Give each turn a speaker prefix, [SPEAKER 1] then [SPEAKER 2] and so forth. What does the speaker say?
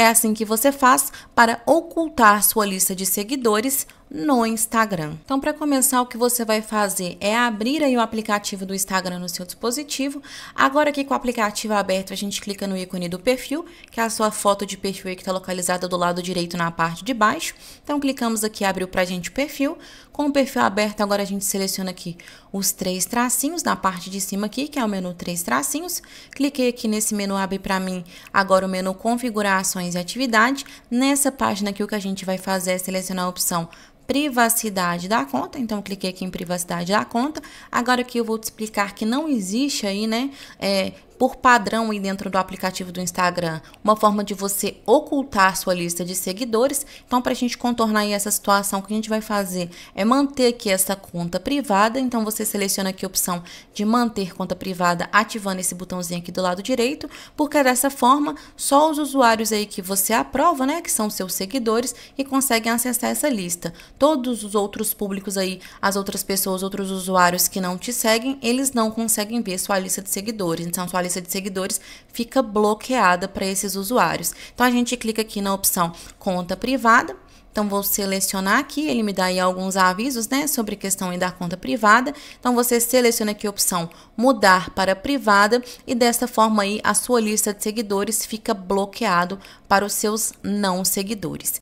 [SPEAKER 1] é assim que você faz para ocultar sua lista de seguidores no Instagram. Então, para começar, o que você vai fazer é abrir aí o aplicativo do Instagram no seu dispositivo. Agora aqui com o aplicativo aberto, a gente clica no ícone do perfil, que é a sua foto de perfil que está localizada do lado direito na parte de baixo. Então, clicamos aqui, abriu para a gente o perfil. Com o perfil aberto, agora a gente seleciona aqui os três tracinhos na parte de cima aqui, que é o menu três tracinhos. Cliquei aqui nesse menu, abre para mim agora o menu configurações opções e atividade. Nessa página aqui, o que a gente vai fazer é selecionar a opção privacidade da conta, então cliquei aqui em privacidade da conta, agora aqui eu vou te explicar que não existe aí, né, é, por padrão e dentro do aplicativo do Instagram, uma forma de você ocultar sua lista de seguidores. Então, para a gente contornar essa situação, o que a gente vai fazer é manter aqui essa conta privada. Então, você seleciona aqui a opção de manter conta privada, ativando esse botãozinho aqui do lado direito, porque é dessa forma, só os usuários aí que você aprova, né, que são seus seguidores, e conseguem acessar essa lista. Todos os outros públicos aí, as outras pessoas, outros usuários que não te seguem, eles não conseguem ver sua lista de seguidores. Então, sua lista lista de seguidores fica bloqueada para esses usuários. Então a gente clica aqui na opção conta privada, então, vou selecionar aqui, ele me dá aí alguns avisos, né, sobre questão da conta privada. Então, você seleciona aqui a opção mudar para privada e dessa forma aí a sua lista de seguidores fica bloqueado para os seus não seguidores.